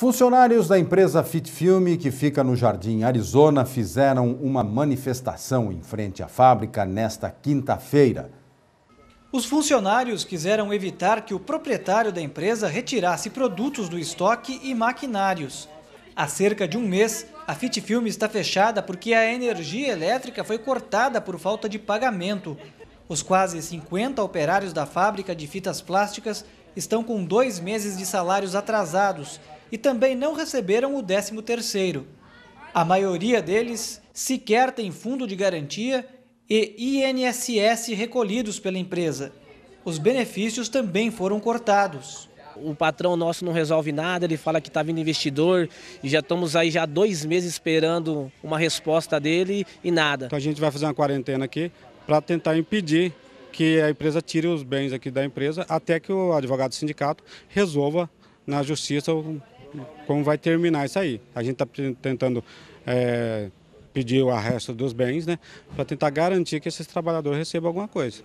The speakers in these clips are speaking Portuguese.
Funcionários da empresa Fit Filme, que fica no Jardim Arizona, fizeram uma manifestação em frente à fábrica nesta quinta-feira. Os funcionários quiseram evitar que o proprietário da empresa retirasse produtos do estoque e maquinários. Há cerca de um mês, a Fit Filme está fechada porque a energia elétrica foi cortada por falta de pagamento. Os quase 50 operários da fábrica de fitas plásticas estão com dois meses de salários atrasados e também não receberam o 13º. A maioria deles sequer tem fundo de garantia e INSS recolhidos pela empresa. Os benefícios também foram cortados o patrão nosso não resolve nada, ele fala que está vindo investidor e já estamos aí já dois meses esperando uma resposta dele e nada. Então a gente vai fazer uma quarentena aqui para tentar impedir que a empresa tire os bens aqui da empresa até que o advogado do sindicato resolva na justiça como vai terminar isso aí. A gente está tentando é, pedir o arresto dos bens, né, para tentar garantir que esses trabalhadores recebam alguma coisa.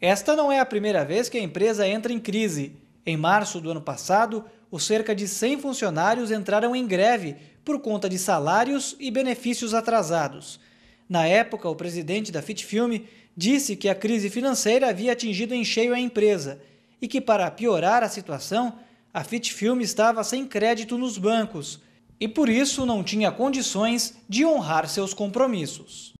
Esta não é a primeira vez que a empresa entra em crise. Em março do ano passado, os cerca de 100 funcionários entraram em greve por conta de salários e benefícios atrasados. Na época, o presidente da Fitfilme disse que a crise financeira havia atingido em cheio a empresa e que, para piorar a situação, a Fit estava sem crédito nos bancos e por isso não tinha condições de honrar seus compromissos.